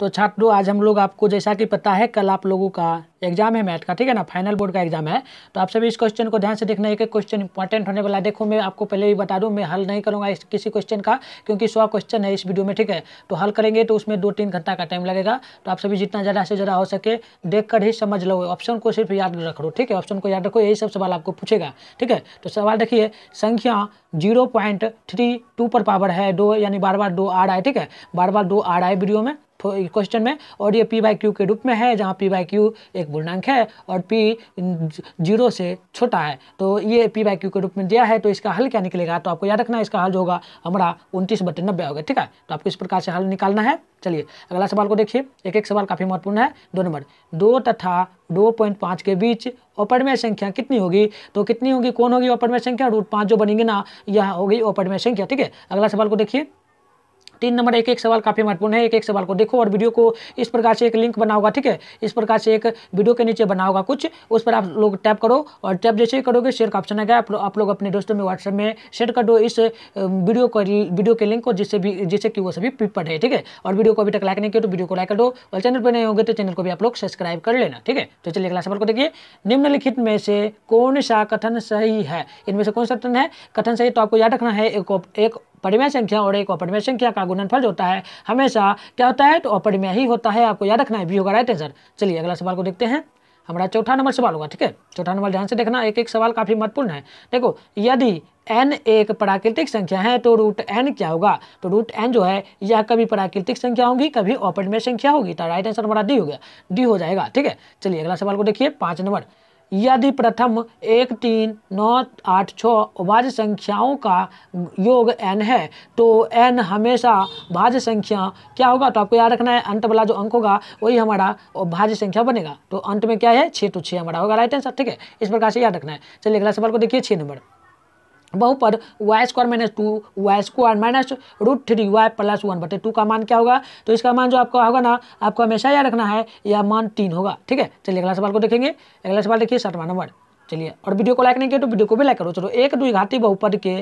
तो छात्रों आज हम लोग आपको जैसा कि पता है कल आप लोगों का एग्जाम है मैथ का ठीक है ना फाइनल बोर्ड का एग्जाम है तो आप सभी इस क्वेश्चन को ध्यान से देखना एक एक क्वेश्चन इंपॉर्टेंट होने वाला है देखो मैं आपको पहले भी बता दूं मैं हल नहीं करूंगा इस किसी क्वेश्चन का क्योंकि सौ क्वेश्चन है इस वीडियो में ठीक है तो हल करेंगे तो उसमें दो तीन घंटा का टाइम लगेगा तो आप सभी जितना ज़्यादा से ज़्यादा हो सके देख ही समझ लो ऑप्शन को सिर्फ याद रख लो ठीक है ऑप्शन को याद रखो यही सब सवाल आपको पूछेगा ठीक है तो सवाल देखिए संख्या जीरो पॉइंट थ्री टू पर पावर है दो यानी बार बार दो आ रहा है ठीक है बार बार दो आ रहा है वीडियो में क्वेश्चन में और ये पी बाई क्यू के रूप में है जहाँ पी बाई क्यू एक पूर्णांक है और पी जीरो से छोटा है तो ये पी बाई क्यू के रूप में दिया है तो इसका हल क्या निकलेगा तो आपको याद रखना है इसका हल जो होगा हमारा उनतीस बटे नब्बे होगा ठीक है तो आपको इस प्रकार से हल निकालना है चलिए अगला सवाल को देखिए एक एक सवाल काफ़ी महत्वपूर्ण है दो नंबर दो तथा दो पॉइंट पाँच के बीच अपरिमेय संख्या कितनी होगी तो कितनी होगी कौन होगी ओपरमय संख्या रूट पाँच जो बनेंगे ना यह होगी अपरिमेय संख्या ठीक है अगला सवाल को देखिए तीन नंबर एक एक सवाल काफ़ी महत्वपूर्ण है एक एक सवाल को देखो और वीडियो को इस प्रकार से एक लिंक बना होगा ठीक है इस प्रकार से एक वीडियो के नीचे बना होगा कुछ उस पर आप लोग टैप करो और टैप जैसे ही करोगे शेयर का ऑप्शन आ गया आप लोग अपने दोस्तों में व्हाट्सएप में शेयर कर दो इस वीडियो को वीडियो के लिंक को जिससे भी जिससे कि वो सभी पढ़े ठीक है और वीडियो को अभी तक लाइक नहीं किया तो वीडियो को लाइक कर दो और चैनल पर नहीं होंगे तो चैनल को भी आप लोग सब्सक्राइब कर लेना ठीक है तो चलिए अगला सवाल को देखिए निम्नलिखित में से कौन सा कथन सही है इनमें से कौन सा कथन है कथन सही तो आपको याद रखना है एक अपरिमेय संख्या और एक अपरिमय संख्या का गुणनफल होता है हमेशा क्या होता है तो अपरिमय ही होता है आपको याद रखना है बी होगा राइट आंसर चलिए अगला सवाल को देखते हैं हमारा चौथा नंबर सवाल होगा ठीक है चौथा नंबर ध्यान से देखना एक एक सवाल काफ़ी महत्वपूर्ण है देखो यदि एन एक प्राकृतिक संख्या है तो रूट एन क्या होगा तो रूट एन जो है यह कभी प्राकृतिक संख्या होगी कभी अपरिमेय संख्या होगी तो राइट आंसर हमारा डी हो गया डी हो जाएगा ठीक है चलिए अगला सवाल को देखिए पांच नंबर यदि प्रथम एक तीन नौ आठ छः भाज्य संख्याओं का योग एन है तो एन हमेशा भाज्य संख्या क्या होगा तो आपको याद रखना है अंत वाला जो अंक होगा वही हमारा भाज्य संख्या बनेगा तो अंत में क्या है छः तो छः हमारा होगा राइट आंसर ठीक है इस प्रकार से याद रखना है चलिए अगला सवाल को देखिए छः नंबर बहुपद Y square minus two Y square minus root three Y plus one बटे टू का मान क्या होगा तो इसका मान जो आपका होगा ना आपको हमेशा याद रखना है यह मान तीन होगा ठीक है चलिए अगला सवाल को देखेंगे अगला सवाल देखिए सातवां नंबर चलिए और वीडियो को लाइक नहीं किया तो वीडियो को भी लाइक करो चलो एक द्विघाती बहुपद के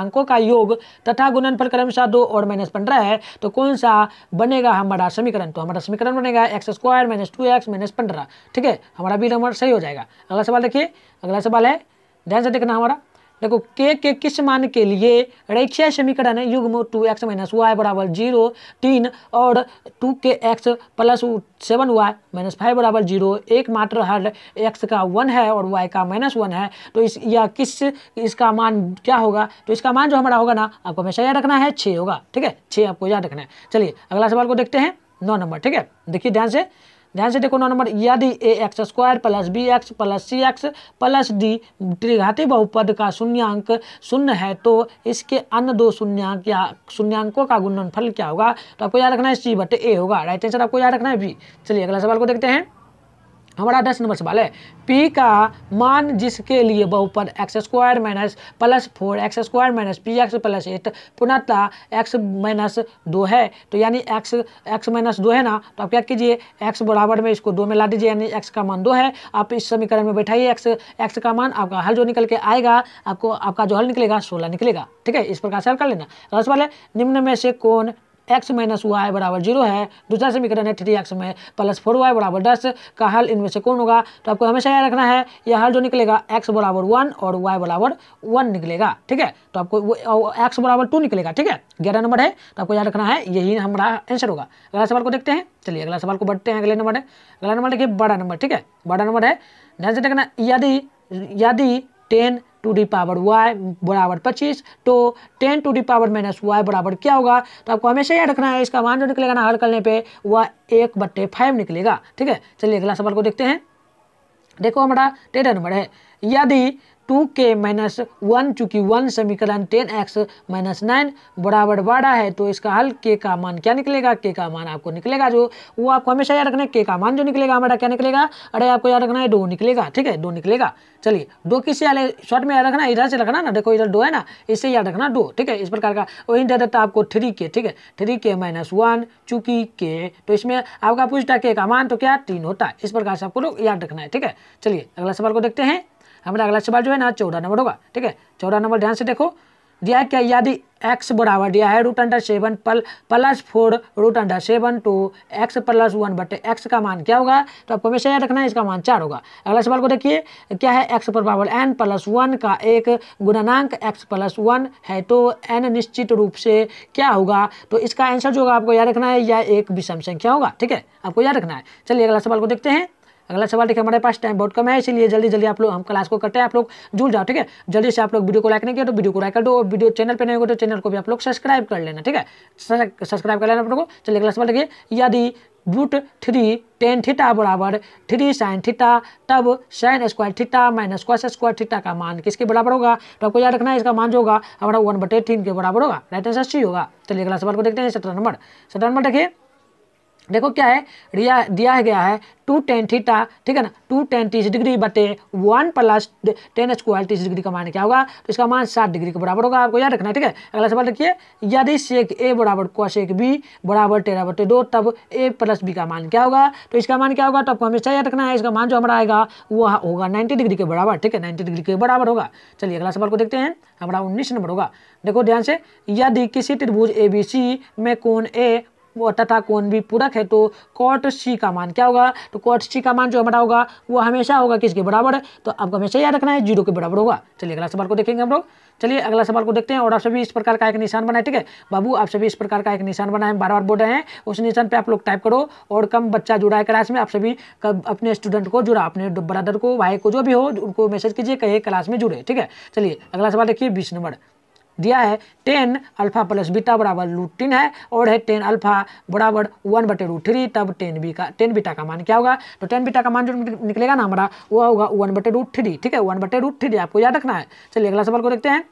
अंकों का योग तथा गुणनफल क्रमशः दो और माइनस पंद्रह है तो कौन सा बनेगा हमारा समीकरण तो हमारा समीकरण बनेगा X square minus two x minus पंद्रह ठीक है हमारा बी नंबर सही हो जाएगा अगला सवाल देखिए अगला सवाल है ध्यान से देखना हमारा देखो के के किस मान के लिए रेखीय समीकरण है युग्म टू एक्स माइनस वाई बराबर जीरो तीन और टू के X plus seven Y minus five बराबर जीरो एक मात्र हर एक्स का वन है और वाई का माइनस वन है तो इस या किस इसका मान क्या होगा तो इसका मान जो हमारा होगा ना आपको हमेशा याद रखना है छः होगा ठीक है छः आपको याद रखना है चलिए अगला सवाल को देखते हैं नौ नंबर ठीक है देखिए ध्यान से ध्यान से देखो नौ नंबर यदि A X square plus B X plus C X plus D त्रिघाती बहुपद का शून्यंक शून्य है तो इसके अन्य दो शून्यंक या शून्यंकों का गुणनफल क्या होगा तो आपको याद रखना है सी बटे ए होगा राइट आंसर आपको याद रखना है बी चलिए अगला सवाल को देखते हैं हमारा दस नंबर सवाल है पी का मान जिसके लिए बहुपद x square minus plus four x square minus P X plus eight पुनः एक्स माइनस दो है तो यानी एक्स एक्स माइनस दो है ना तो आप क्या कीजिए एक्स बराबर में इसको दो में ला दीजिए यानी एक्स का मान दो है आप इस समीकरण में बैठाइए एक्स एक्स का मान आपका हल जो निकल के आएगा आपको आपका जो हल निकलेगा सोलह निकलेगा ठीक है इस प्रकार से हल कर लेना सवाल है निम्न में से कौन एक्स माइनस वाई बराबर जीरो है दूसरा समीकरण है थ्री एक्स में प्लस फोर वाई बराबर दस का हल इनमें से कौन होगा तो आपको हमेशा याद रखना है यह हल जो निकलेगा एक्स बराबर वन और वाई बराबर वन निकलेगा ठीक है तो आपको एक्स बराबर टू निकलेगा ठीक है ग्यारह नंबर है तो आपको याद रखना है यही हमारा आंसर होगा अगला सवाल को देखते हैं चलिए अगला सवाल को बढ़ते हैं अगले नंबर है अगला नंबर देखिए बड़ा नंबर ठीक है बड़ा नंबर है ध्यान से देखना यदि यदि ten to the power Y बराबर पच्चीस तो ten to the power minus Y बराबर क्या होगा तो आपको हमेशा याद रखना है इसका मान जो निकलेगा ना हर करने पे वह एक बट्टे फाइव निकलेगा ठीक है चलिए अगला सवाल को देखते हैं देखो हमारा तेरह नंबर है यदि टू के माइनस वन चूँकि वन समीकरण टेन एक्स माइनस नाइन बराबर बारह है तो इसका हल के का मान क्या निकलेगा के का मान आपको निकलेगा जो वो आपको हमेशा याद रखना है के का मान जो निकलेगा हमारा क्या निकलेगा अरे आपको याद रखना है दो निकलेगा ठीक है दो निकलेगा चलिए दो किसी याद शॉर्ट में याद रखना इधर से रखना ना देखो इधर दो है ना इससे याद रखना दो ठीक है इस प्रकार का वही दे देता आपको थ्री के ठीक है थ्री के माइनस वन चूँकि के तो इसमें आपका पूछता के का मान तो क्या तीन होता है इस प्रकार से आपको लोग याद रखना है ठीक है चलिए अगला सवाल को देखते हैं हमारा अगला सवाल जो है ना चौदह नंबर होगा ठीक है चौदह नंबर ध्यान से देखो दिया क्या यदि एक्स बराबर दिया है रूट अंडर सेवन पल plus four root under seven two X plus one बटे एक्स का मान क्या होगा तो आपको हमेशा याद रखना है इसका मान चार होगा अगला सवाल को देखिए क्या है एक्स पर पावर एन प्लस वन का एक गुणनांक एक्स प्लस वन है तो एन निश्चित रूप से क्या होगा तो इसका आंसर जो होगा आपको याद रखना है यह या एक विषम संख्या होगा ठीक है आपको याद रखना है चलिए अगला सवाल को देखते हैं अगला सवाल देखिए हमारे पास टाइम बहुत कम है इसलिए जल्दी जल्दी आप लोग हम क्लास को करते हैं आप लोग जुड़ जाओ ठीक है जल्दी से आप लोग वीडियो को लाइक नहीं किया तो वीडियो को लाइक कर दो वीडियो चैनल पर नहीं होगा तो चैनल को भी आप लोग सब्सक्राइब कर लेना ठीक है सब्सक्राइब कर लेना आप लोग को चलिए अगला सवाल देखिए यदि रूट थ्री टेन थीटा बराबर थ्री साइन थीटा तब sine square theta minus cos square theta का मान किसके बराबर होगा तो आपको याद रखना है इसका मान जो होगा हमारा वन बटे थीन के बराबर होगा राइट आंसर सी होगा चलिए अगला सवाल को देखते हैं सत्रह नंबर सत्रह नंबर देखिए देखो क्या है रिया दिया गया है टू टेन थीटा ठीक है ना टू टेन तीस डिग्री बटे वन प्लस टेन स्क्वायर तीस डिग्री का मान क्या होगा तो इसका मान सात डिग्री के बराबर होगा आपको याद रखना है ठीक है अगला सवाल देखिए यदि सेक ए बराबर को सेक बी बराबर तेरह बटे दो तब ए प्लस बी का मान क्या होगा तो इसका मान क्या होगा तो आपको हमेशा याद रखना है इसका मान जो हमारा आएगा वह होगा नाइन्टी डिग्री के बराबर ठीक है नाइन्टी डिग्री के बराबर होगा चलिए अगला सवाल को देखते हैं हमारा उन्नीस नंबर होगा देखो ध्यान से यदि किसी त्रिभुज ए बी सी में कौन ए वो तथा कोण भी पूरक है तो कॉट सी का मान क्या होगा तो कॉट सी का मान जो हमारा होगा वो हमेशा होगा किसके बराबर तो आपको हमेशा याद रखना है जीरो के बराबर होगा चलिए अगला सवाल को देखेंगे हम लोग चलिए अगला सवाल को देखते हैं और आप सभी इस प्रकार का एक निशान बनाए ठीक है बाबू आप सभी इस प्रकार का एक निशान बनाए बार बार बोल रहे हैं उस निशान पर आप लोग टाइप करो और कम बच्चा जुड़ा है क्लास में आप सभी अपने स्टूडेंट को जुड़ा अपने ब्रदर को भाई को जो भी हो उनको मैसेज कीजिए कहे क्लास में जुड़े ठीक है चलिए अगला सवाल देखिए बीस नंबर दिया है टेन अल्फा प्लस बीटा बराबर रूट तीन है और है टेन अल्फा बराबर वन बटे रूट थ्री तब टेन बी का टेन बीटा का मान क्या होगा तो टेन बीटा का मान जो निकलेगा ना हमारा वो होगा वन बटे रूट थ्री ठीक है वन बटे रूट थ्री आपको याद रखना है चलिए अगला सवाल को देखते हैं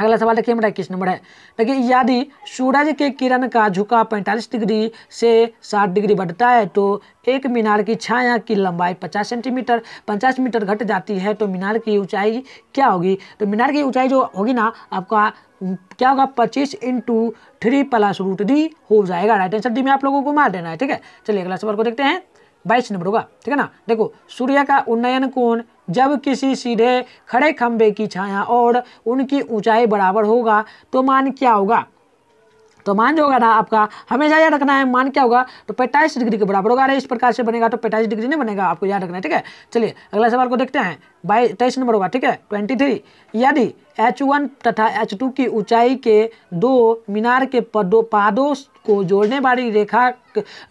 अगला सवाल देखिए हमारा इक्कीस नंबर है देखिए यदि सूरज के किरण का झुकाव पैंतालीस डिग्री से साठ डिग्री बढ़ता है तो एक मीनार की छाया की लंबाई पचास सेंटीमीटर पचास मीटर घट जाती है तो मीनार की ऊंचाई क्या होगी तो मीनार की ऊंचाई जो होगी ना आपका क्या होगा पच्चीस into three plus root D हो जाएगा राइट आंसर डी में आप लोगों को मार देना है ठीक है चलिए अगला सवाल को देखते हैं बाईस नंबर होगा ठीक है ना देखो सूर्य का उन्नयन कोण जब किसी सीधे खड़े खंबे की छाया और उनकी ऊंचाई बराबर होगा तो मान क्या होगा तो मान जो होगा ना आपका हमेशा याद रखना है मान क्या होगा तो पैंतालीस डिग्री के बराबर होगा अरे इस प्रकार से बनेगा तो पैंतालीस डिग्री नहीं बनेगा आपको याद रखना है ठीक है चलिए अगला सवाल को देखते हैं बाई तेईस नंबर होगा ठीक है ट्वेंटी थ्री यदि एच वन तथा एच टू की ऊंचाई के दो मीनार के पदों पादों को जोड़ने वाली रेखा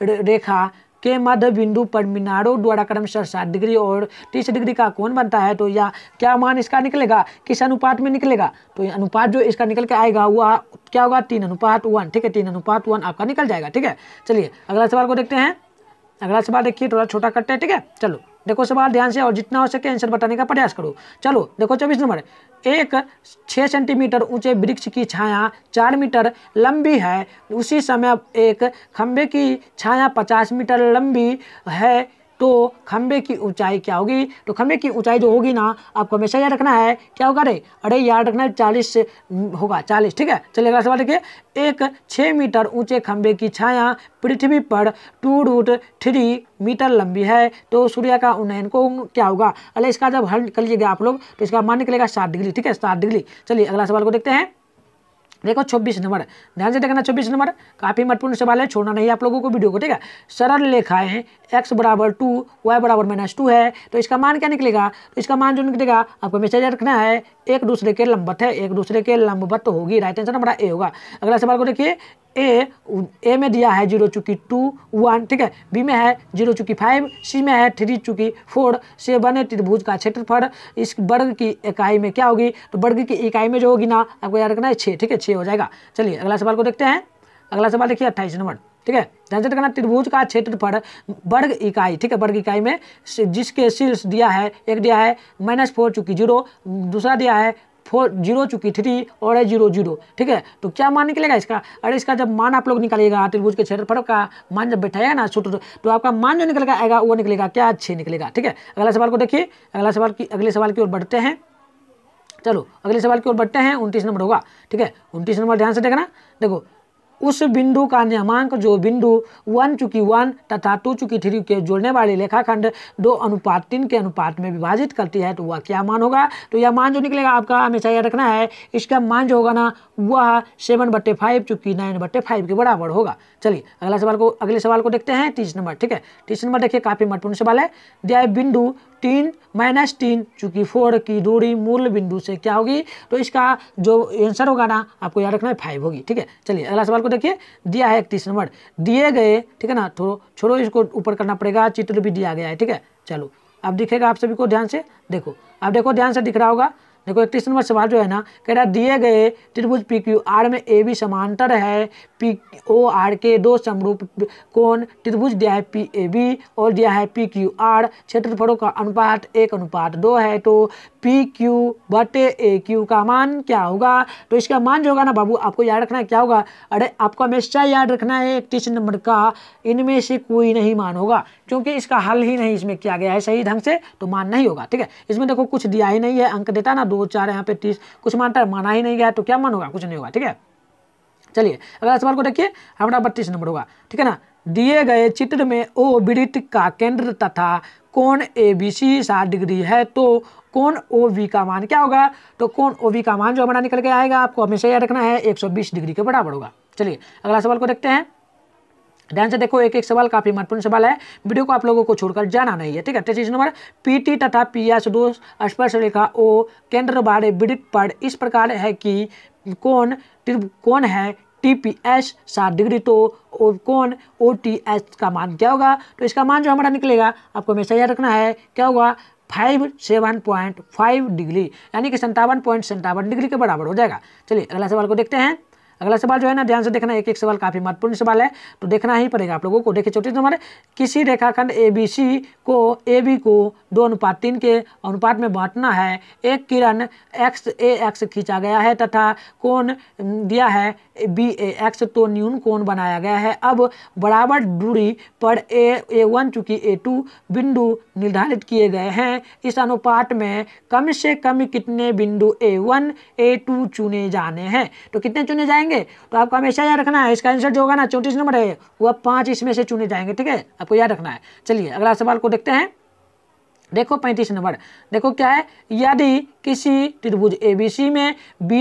रेखा के मध्य बिंदु पर मीनारों द्वारा क्रमशः सात डिग्री और तीस डिग्री का कोण बनता है तो या क्या मान इसका निकलेगा किस अनुपात में निकलेगा तो अनुपात जो इसका निकल के आएगा वह क्या होगा तीन अनुपात वन ठीक है तीन अनुपात वन आपका निकल जाएगा ठीक है चलिए अगला सवाल को देखते हैं अगला सवाल देखिए थोड़ा छोटा करते है ठीक है चलो देखो सवाल ध्यान से और जितना हो सके आंसर बताने का प्रयास करो चलो देखो चौबीस नंबर एक छः सेंटीमीटर ऊंचे वृक्ष की छाया चार मीटर लंबी है उसी समय एक खम्भे की छाया पचास मीटर लंबी है तो खंबे की ऊंचाई क्या होगी तो खंबे की ऊंचाई जो होगी ना आपको हमेशा याद रखना है क्या होगा अरे अरे याद रखना है चालीस हम्म, होगा चालीस ठीक है चलिए अगला सवाल देखिए एक छः मीटर ऊंचे खंबे की छाया पृथ्वी पर टू रूट थ्री मीटर लंबी है तो सूर्य का उन्नयन को क्या होगा अरे इसका जब हल कर लीजिएगा आप लोग तो इसका मान निकलेगा सात डिग्री ठीक है सात डिग्री चलिए अगला सवाल को देखते हैं देखो छब्बीस नंबर ध्यान से देखना छब्बीस नंबर काफ़ी महत्वपूर्ण सवाल है छोड़ना नहीं आप लोगों को वीडियो को ठीक है सरल लेखा है एक्स बराबर टू वाई बराबर माइनस टू है तो इसका मान क्या निकलेगा तो इसका मान जो निकलेगा आपको हमेशा याद रखना है एक दूसरे के लंबत है एक दूसरे के लंबत होगी राइट आंसर हमारा ए होगा अगला सवाल को देखिए ए ए में दिया है जीरो चूँकि टू वन ठीक है बी में है जीरो चूँकि फाइव सी में है थ्री चूँकि फोर से बने त्रिभुज का क्षेत्रफल इस वर्ग की इकाई में क्या होगी तो वर्ग की इकाई में जो होगी ना आपको याद रखना है छः ठीक है छः हो जाएगा चलिए अगला सवाल को देखते हैं अगला सवाल देखिए अट्ठाईस नंबर ठीक है ध्यान से त्रिभुज का क्षेत्रफल वर्ग इकाई ठीक है वर्ग इकाई में जिसके शीर्ष दिया है एक दिया है माइनस फोर चूँकि जीरो दूसरा दिया है फोर जीरो चूंकि थ्री और है जीरो जीरो ठीक है तो क्या मान निकलेगा इसका अरे इसका जब मान आप लोग निकालिएगा त्रिभुज के क्षेत्रफल का मान जब बैठाया ना छोटे तो आपका मान जो निकलेगा आएगा वो निकलेगा क्या अच्छे निकलेगा ठीक है अगला सवाल को देखिए अगला सवाल की अगले सवाल की ओर बढ़ते हैं चलो अगले सवाल की ओर बढ़ते हैं उनतीस नंबर होगा ठीक है उनतीस नंबर ध्यान से देखना देखो उस बिंदु का नियमांक जो बिंदु वन चुकी वन तथा टू चुकी थ्री के जोड़ने वाले लेखाखंड दो अनुपात तीन के अनुपात में विभाजित करती है तो वह क्या मान होगा तो यह मान जो निकलेगा आपका हमेशा याद रखना है इसका मान जो होगा ना वह सेवन बट्टे फाइव चूंकि नाइन बट्टे फाइव के बराबर होगा चलिए अगला सवाल को अगले सवाल को देखते हैं तीस नंबर ठीक है तीस नंबर देखिए काफ़ी महत्वपूर्ण सवाल है दिया है बिंदु तीन माइनस तीन चूँकि फोर की दूरी मूल बिंदु से क्या होगी तो इसका जो आंसर होगा ना आपको याद रखना है फाइव होगी ठीक है चलिए अगला सवाल को देखिए दिया है इकतीस नंबर दिए गए ठीक है ना थोड़ा तो छोड़ो इसको ऊपर करना पड़ेगा चित्र भी दिया गया है ठीक है चलो अब दिखेगा आप सभी को ध्यान से देखो अब देखो ध्यान से दिख रहा होगा देखो इकतीस नंबर सवाल जो है ना कह रहा दिए गए त्रिभुज पी क्यू आर में ए बी समांतर है पी ओ आर के दो समरूप कोण त्रिभुज दिया है पी ए बी और दिया है पी क्यू आर क्षेत्रफलों का अनुपात एक अनुपात दो है तो पी क्यू बटे ए क्यू का मान क्या होगा तो इसका मान जो होगा ना बाबू आपको याद रखना है क्या होगा अरे आपको हमेशा याद रखना है इकतीस नंबर का इनमें से कोई नहीं मान होगा क्योंकि इसका हल ही नहीं इसमें किया गया है सही ढंग से तो मान नहीं होगा ठीक है इसमें देखो कुछ दिया ही नहीं है अंक देता ना दो चार यहाँ पे तीस कुछ मानता है माना ही नहीं गया तो क्या मान होगा कुछ नहीं होगा ठीक है चलिए अगला सवाल को देखिए हमारा बत्तीस नंबर होगा ठीक है ना दिए गए चित्र में ओ वृत्त का केंद्र तथा कोण ए बी सी साठ डिग्री है तो कोण ओ वी का मान क्या होगा तो कोण ओ वी का मान जो हमारा निकल के आएगा आपको हमेशा याद रखना है 120 डिग्री के बराबर होगा चलिए अगला सवाल को देखते हैं ध्यान से देखो एक एक सवाल काफी महत्वपूर्ण सवाल है वीडियो को आप लोगों को छोड़कर जाना नहीं है ठीक है तैतीस तो नंबर पीटी तथा पी एस दो स्पर्श रेखा ओ केंद्र बारे विदित पर इस प्रकार है कि कौन कौन है टी पी एच साठ डिग्री तो कौन ओ टी एच का मान क्या होगा तो इसका मान जो हमारा निकलेगा आपको हमेशा याद रखना है क्या होगा five seven point five degree यानी कि संतावन पॉइंट संतावन डिग्री के बराबर हो जाएगा चलिए अगला सवाल को देखते हैं अगला सवाल जो है ना ध्यान से देखना एक एक सवाल काफी महत्वपूर्ण सवाल है तो देखना ही पड़ेगा आप लोगों को देखिए छोटे हमारे किसी रेखाखंड ए बी सी को ए बी को दो अनुपात तीन के अनुपात में बांटना है एक किरण एक्स ए एक्स खींचा गया है तथा कौन दिया है बी एक्स तो न्यून कोण बनाया गया है अब बराबर दूरी पर ए ए वन चूँकि ए टू बिंदु निर्धारित किए गए हैं इस अनुपात में कम से कम कितने बिंदु ए वन ए टू चुने जाने हैं तो कितने चुने जाएंगे तो आपको हमेशा याद रखना है इसका आंसर जो होगा ना चौंतीस नंबर है वह पाँच इसमें से चुने जाएंगे ठीक है आपको याद रखना है चलिए अगला सवाल को देखते हैं देखो पैंतीस नंबर देखो क्या है यदि किसी त्रिभुज एबीसी में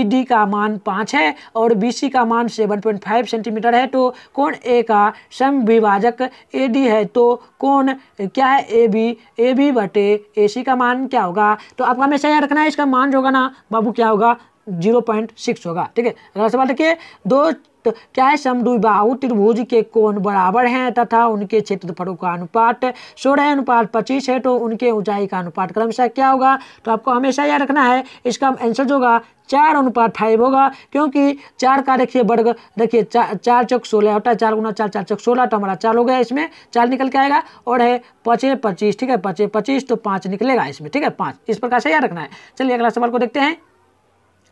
डी का मान पाँच है और सी का मान सेवन पॉइंट फाइव सेंटीमीटर है तो कौन ए का ए डी है तो कौन क्या है ए बी ए बी बटे ए सी का मान क्या होगा तो आपको हमेशा यहाँ रखना है इसका मान जो होगा ना बाबू क्या होगा जीरो पॉइंट सिक्स होगा ठीक है अगला सवाल देखिए दो तो चाहे समद्विबाहु त्रिभुज के कोण बराबर हैं तथा उनके क्षेत्रफलों का अनुपात सोलह अनुपात पच्चीस है तो उनके ऊंचाई का अनुपात क्रमशः क्या होगा तो आपको हमेशा याद रखना है इसका आंसर जो होगा चार अनुपात फाइव होगा क्योंकि चार का देखिए वर्ग देखिए चा, चार चौक सोलह होता है चार गुना चार चार चौक सोलह तो हमारा चार हो गया इसमें चार निकल के आएगा और है पचे पच्चीस ठीक है पचे पच्चीस तो पाँच निकलेगा इसमें ठीक है पाँच इस प्रकार से याद रखना है चलिए अगला सवाल को देखते हैं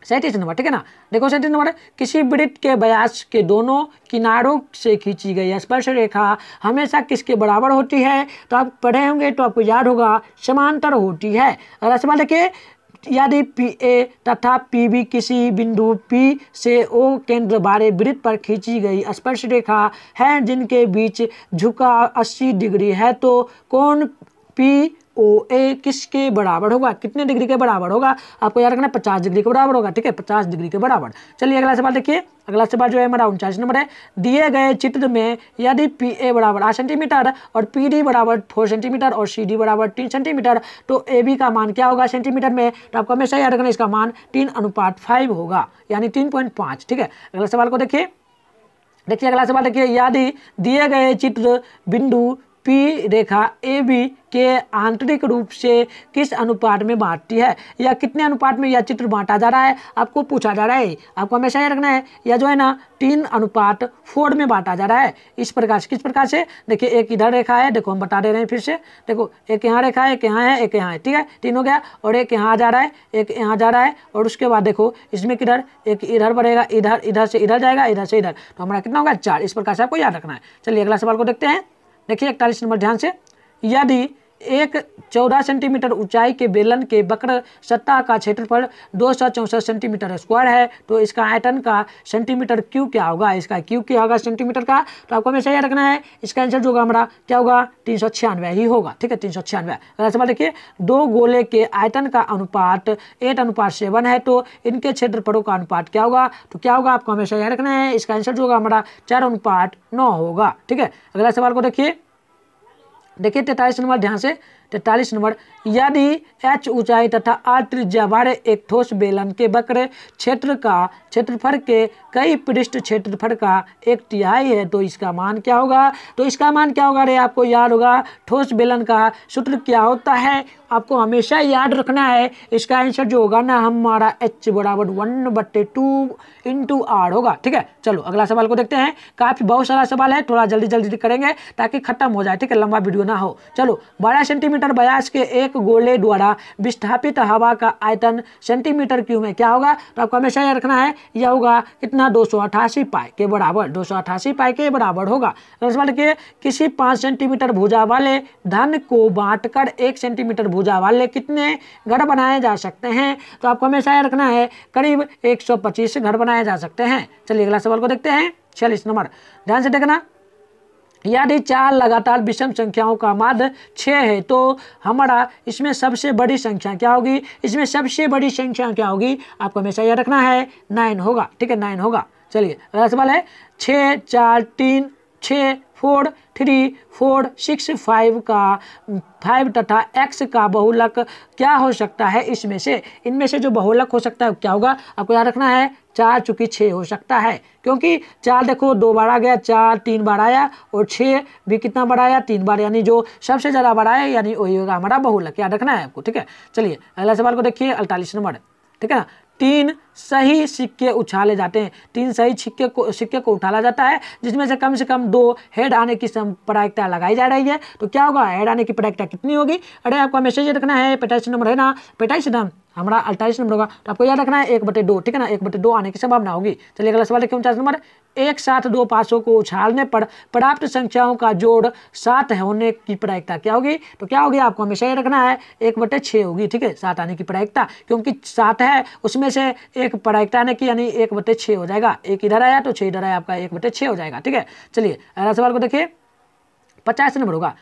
सैंतीस नंबर ठीक है ना देखो सैंतीस नंबर किसी वृत्त के व्यास के दोनों किनारों से खींची गई स्पर्श रेखा हमेशा किसके बराबर होती है तो आप पढ़े होंगे तो आपको याद होगा समांतर होती है अगला सवाल देखिए यदि पी ए तथा पी बी किसी बिंदु पी से ओ केंद्र बारे वृत्त पर खींची गई स्पर्श रेखा है जिनके बीच झुका अस्सी डिग्री है तो कौन पी ओ ए किसके बराबर होगा कितने डिग्री के बराबर होगा आपको याद रखना है पचास डिग्री के बराबर होगा ठीक है पचास डिग्री के बराबर चलिए अगला सवाल देखिए अगला सवाल जो है हमारा उनचास नंबर है दिए गए चित्र में यदि पी ए बराबर आठ सेंटीमीटर और पी डी बराबर फोर सेंटीमीटर और सी डी बराबर तीन सेंटीमीटर तो ए बी का मान क्या होगा सेंटीमीटर में तो आपको हमेशा याद रखना इसका मान तीन अनुपात फाइव होगा यानी तीन पॉइंट पाँच ठीक है अगला सवाल को देखिए देखिए अगला सवाल देखिए यदि दिए गए चित्र बिंदु पी रेखा ए बी के आंतरिक रूप से किस अनुपात में बांटती है या कितने अनुपात में यह चित्र बांटा जा रहा है आपको पूछा जा रहा है आपको हमेशा यह रखना है या जो है ना तीन अनुपात फोर में बांटा जा रहा है इस प्रकार से किस प्रकार से देखिए एक इधर रेखा है देखो हम बता दे रहे हैं फिर से देखो एक यहाँ रेखा है एक यहाँ है एक यहाँ है ठीक है तीन हो गया और एक यहाँ जा रहा है एक यहाँ जा रहा है और उसके बाद देखो इसमें किधर एक इधर बढ़ेगा इधर इधर से इधर जाएगा इधर से इधर तो हमारा कितना होगा चार इस प्रकार से आपको याद रखना है चलिए अगला सवाल को देखते हैं देखिए इकतालीस नंबर ध्यान से यदि एक चौदह सेंटीमीटर ऊंचाई के बेलन के वक्र सत्ता का क्षेत्रफल दो सौ चौसठ सेंटीमीटर स्क्वायर है तो इसका आयतन का सेंटीमीटर क्यू क्या होगा इसका क्यू क्या होगा सेंटीमीटर का तो आपको हमेशा याद रखना है इसका आंसर जो होगा हमारा क्या होगा तीन सौ छियानवे ही होगा ठीक है तीन सौ छियानवे अगला सवाल देखिए दो गोले के आयतन का अनुपात एट अनुपात सेवन है तो इनके क्षेत्रफलों का अनुपात क्या होगा तो क्या होगा आपको हमेशा याद रखना है इसका आंसर जो होगा हमारा चार अनुपात नौ होगा ठीक है अगला सवाल को देखिए देखिए तैंतालीस नंबर ध्यान से तैतालीस नंबर यदि एच ऊंचाई तथा आर त्रिज्या वाले एक ठोस बेलन के वक्र क्षेत्र का क्षेत्रफल के कई पृष्ठ क्षेत्रफल का एक तिहाई है तो इसका मान क्या होगा तो इसका मान क्या होगा अरे आपको याद होगा ठोस बेलन का सूत्र क्या होता है आपको हमेशा याद रखना है इसका आंसर जो होगा ना हमारा एच बराबर वन बट्टे टू इंटू आर होगा ठीक है चलो अगला सवाल को देखते हैं काफ़ी बहुत सारा सवाल है थोड़ा जल्दी जल्दी करेंगे ताकि खत्म हो जाए ठीक है लंबा वीडियो ना हो चलो बारह सेंटीमीटर सेंटर व्यास के एक गोले द्वारा विस्थापित हवा का आयतन सेंटीमीटर क्यूब में क्या होगा तो आपको हमेशा याद रखना है यह होगा कितना दो पाई के बराबर दो पाई के बराबर होगा रसवल तो के किसी पाँच सेंटीमीटर भुजा वाले धन को बांटकर एक सेंटीमीटर भुजा वाले कितने घर बनाए जा सकते हैं तो आपको हमेशा याद रखना है करीब एक घर बनाए जा सकते हैं चलिए अगला सवाल को देखते हैं छियालीस नंबर ध्यान से देखना यदि चार लगातार विषम संख्याओं का माध्य छः है तो हमारा इसमें सबसे बड़ी संख्या क्या होगी इसमें सबसे बड़ी संख्या क्या होगी आपको हमेशा याद रखना है नाइन होगा ठीक है नाइन होगा चलिए अगला सवाल है छः चार तीन छः four three four six five का फाइव तथा एक्स का बहुलक क्या हो सकता है इसमें से इनमें से जो बहुलक हो सकता है क्या होगा आपको याद रखना है चार चूँकि छः हो सकता है क्योंकि चार देखो दो बार आ गया चार तीन बार आया और छः भी कितना बार आया तीन बार यानी जो सबसे ज़्यादा बार आया यानी वही होगा हमारा बहुलक याद रखना है आपको ठीक है चलिए अगला सवाल को देखिए अड़तालीस नंबर ठीक है ना तीन सही सिक्के उछाले जाते हैं तीन सही सिक्के को सिक्के को उठाला जाता है जिसमें से कम से कम दो हेड आने की प्रायिकता लगाई जा रही है तो क्या होगा हेड आने की प्रायिकता कितनी होगी अरे आपको मैसेज रखना है पैंतालीस नंबर है ना पैंतालीस नंबर हमारा अट्ठाईस नंबर होगा तो आपको याद रखना है एक बटे दो ठीक है ना एक बटे दो आने की संभावना होगी चलिए अगला सवाल देखिए उनचास नंबर एक साथ दो पासों को उछालने पर प्राप्त संख्याओं का जोड़ सात होने की प्रायिकता क्या होगी तो क्या होगी आपको हमेशा ये रखना है एक बटे छः होगी ठीक है सात आने की प्रायिकता क्योंकि सात है उसमें से एक प्रायिकता आने की यानी एक बटे छः हो जाएगा एक इधर आया तो छः इधर आया आपका एक बटे छः हो जाएगा ठीक है चलिए अगला सवाल को देखिए पचास नंबर होगा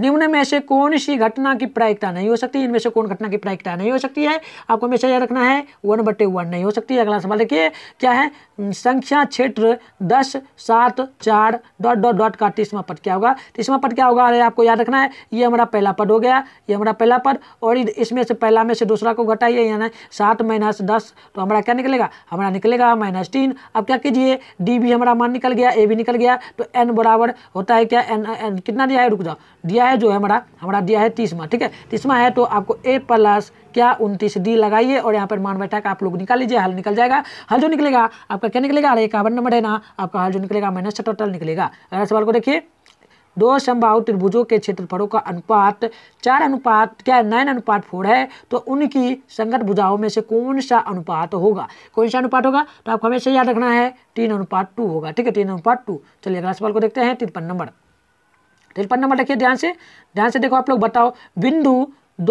निम्न में से कौन सी घटना की प्रायिकता नहीं हो सकती इनमें से कौन घटना की प्रायिकता नहीं हो सकती है आपको हमेशा याद रखना है वन बटे वन नहीं हो सकती है अगला सवाल देखिए क्या है संख्या क्षेत्र दस सात चार डॉट डॉट डॉट का तीसवा पद क्या होगा तीसवा पद क्या होगा अरे आपको याद रखना है ये हमारा पहला पद हो गया ये हमारा पहला पद और इसमें से पहला में से दूसरा को घटाइए यानी सात माइनस दस तो हमारा क्या निकलेगा हमारा निकलेगा माइनस तीन अब क्या कीजिए डी भी हमारा मान निकल गया ए भी निकल गया तो एन बराबर होता है क्या एन एन कितना दिया है रुक जाओ दिया है जो है हमारा हमारा दिया है तीसवा ठीक है तीसवा है तो आपको ए प्लस क्या उनतीस डी लगाइए और यहाँ पर मान बैठा का आप लोग निकाल लीजिए हल निकल जाएगा हल जो निकलेगा आपका क्या निकलेगा अरे इक्यावन नंबर है ना आपका हल जो निकलेगा माइनस टोटल निकलेगा अगला सवाल को देखिए दो संभाव त्रिभुजों के क्षेत्रफलों का अनुपात चार अनुपात क्या नाइन अनुपात फोर है तो उनकी संगत भुजाओं में से कौन सा अनुपात होगा कौन सा अनुपात होगा तो आपको हमेशा याद रखना है तीन अनुपात टू होगा ठीक है तीन अनुपात टू चलिए अगला सवाल को देखते हैं तिरपन नंबर तिरपन नंबर रखिए ध्यान से ध्यान से देखो आप लोग बताओ बिंदु